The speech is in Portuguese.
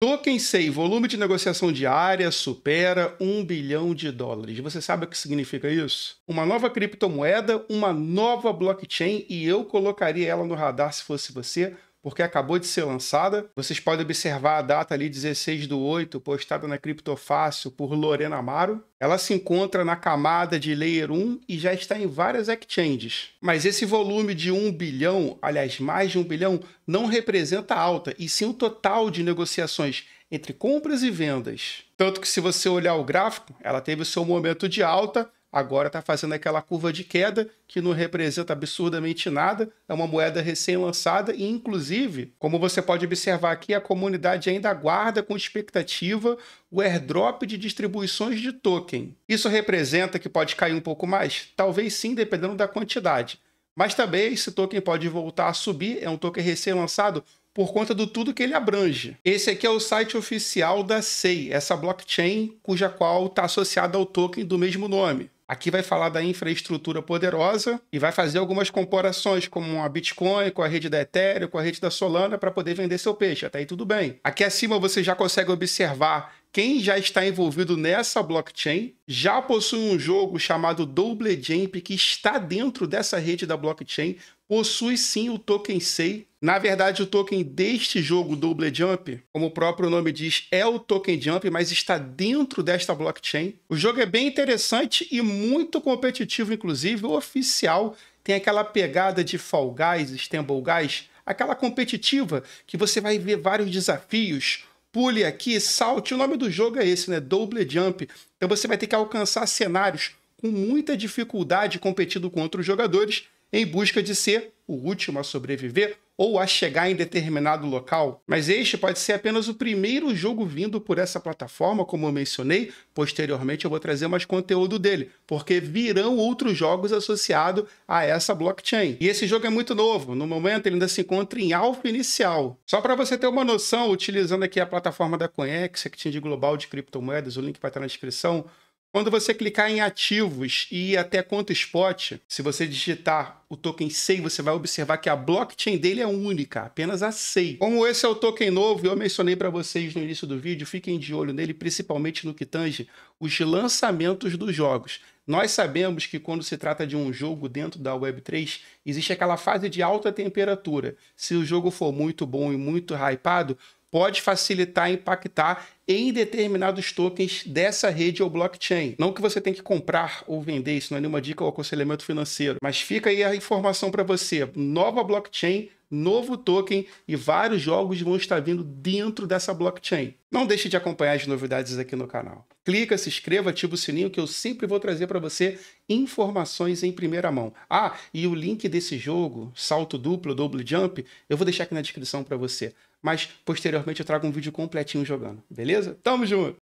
Token SEI, volume de negociação diária supera 1 bilhão de dólares. Você sabe o que significa isso? Uma nova criptomoeda, uma nova blockchain e eu colocaria ela no radar se fosse você porque acabou de ser lançada. Vocês podem observar a data ali, 16 do 8, postada na Criptofácil por Lorena Amaro. Ela se encontra na camada de Layer 1 e já está em várias exchanges. Mas esse volume de 1 bilhão, aliás, mais de 1 bilhão, não representa alta, e sim o total de negociações entre compras e vendas. Tanto que se você olhar o gráfico, ela teve o seu momento de alta, agora está fazendo aquela curva de queda que não representa absurdamente nada, é uma moeda recém-lançada e, inclusive, como você pode observar aqui, a comunidade ainda aguarda com expectativa o airdrop de distribuições de token. Isso representa que pode cair um pouco mais? Talvez sim, dependendo da quantidade. Mas também esse token pode voltar a subir, é um token recém-lançado, por conta do tudo que ele abrange. Esse aqui é o site oficial da SEI, essa blockchain cuja qual está associada ao token do mesmo nome. Aqui vai falar da infraestrutura poderosa e vai fazer algumas comparações, como a Bitcoin, com a rede da Ethereum, com a rede da Solana, para poder vender seu peixe. Até aí tudo bem. Aqui acima você já consegue observar quem já está envolvido nessa blockchain já possui um jogo chamado Double Jump que está dentro dessa rede da blockchain, possui sim o token SEI na verdade, o token deste jogo Double Jump, como o próprio nome diz, é o token Jump, mas está dentro desta blockchain. O jogo é bem interessante e muito competitivo, inclusive o oficial tem aquela pegada de Fall Guys, Stumble Guys, aquela competitiva que você vai ver vários desafios, pule aqui, salte. O nome do jogo é esse, né? Double Jump. Então você vai ter que alcançar cenários com muita dificuldade competindo com outros jogadores em busca de ser o último a sobreviver ou a chegar em determinado local, mas este pode ser apenas o primeiro jogo vindo por essa plataforma, como eu mencionei. Posteriormente eu vou trazer mais conteúdo dele, porque virão outros jogos associados a essa blockchain. E esse jogo é muito novo, no momento ele ainda se encontra em alfa inicial. Só para você ter uma noção, utilizando aqui a plataforma da CoinEx, a que tinha de global de criptomoedas, o link vai estar na descrição. Quando você clicar em ativos e ir até conta spot, se você digitar o token SEI, você vai observar que a blockchain dele é única, apenas a SEI. Como esse é o token novo, eu mencionei para vocês no início do vídeo, fiquem de olho nele, principalmente no que tange os lançamentos dos jogos. Nós sabemos que quando se trata de um jogo dentro da Web3, existe aquela fase de alta temperatura. Se o jogo for muito bom e muito hypado, pode facilitar e impactar em determinados tokens dessa rede ou blockchain. Não que você tenha que comprar ou vender, isso não é nenhuma dica ou aconselhamento financeiro, mas fica aí a informação para você. Nova blockchain novo token e vários jogos vão estar vindo dentro dessa blockchain. Não deixe de acompanhar as novidades aqui no canal. Clica, se inscreva, ativa o sininho que eu sempre vou trazer para você informações em primeira mão. Ah, e o link desse jogo, salto duplo, double jump, eu vou deixar aqui na descrição para você. Mas posteriormente eu trago um vídeo completinho jogando, beleza? beleza? Tamo junto!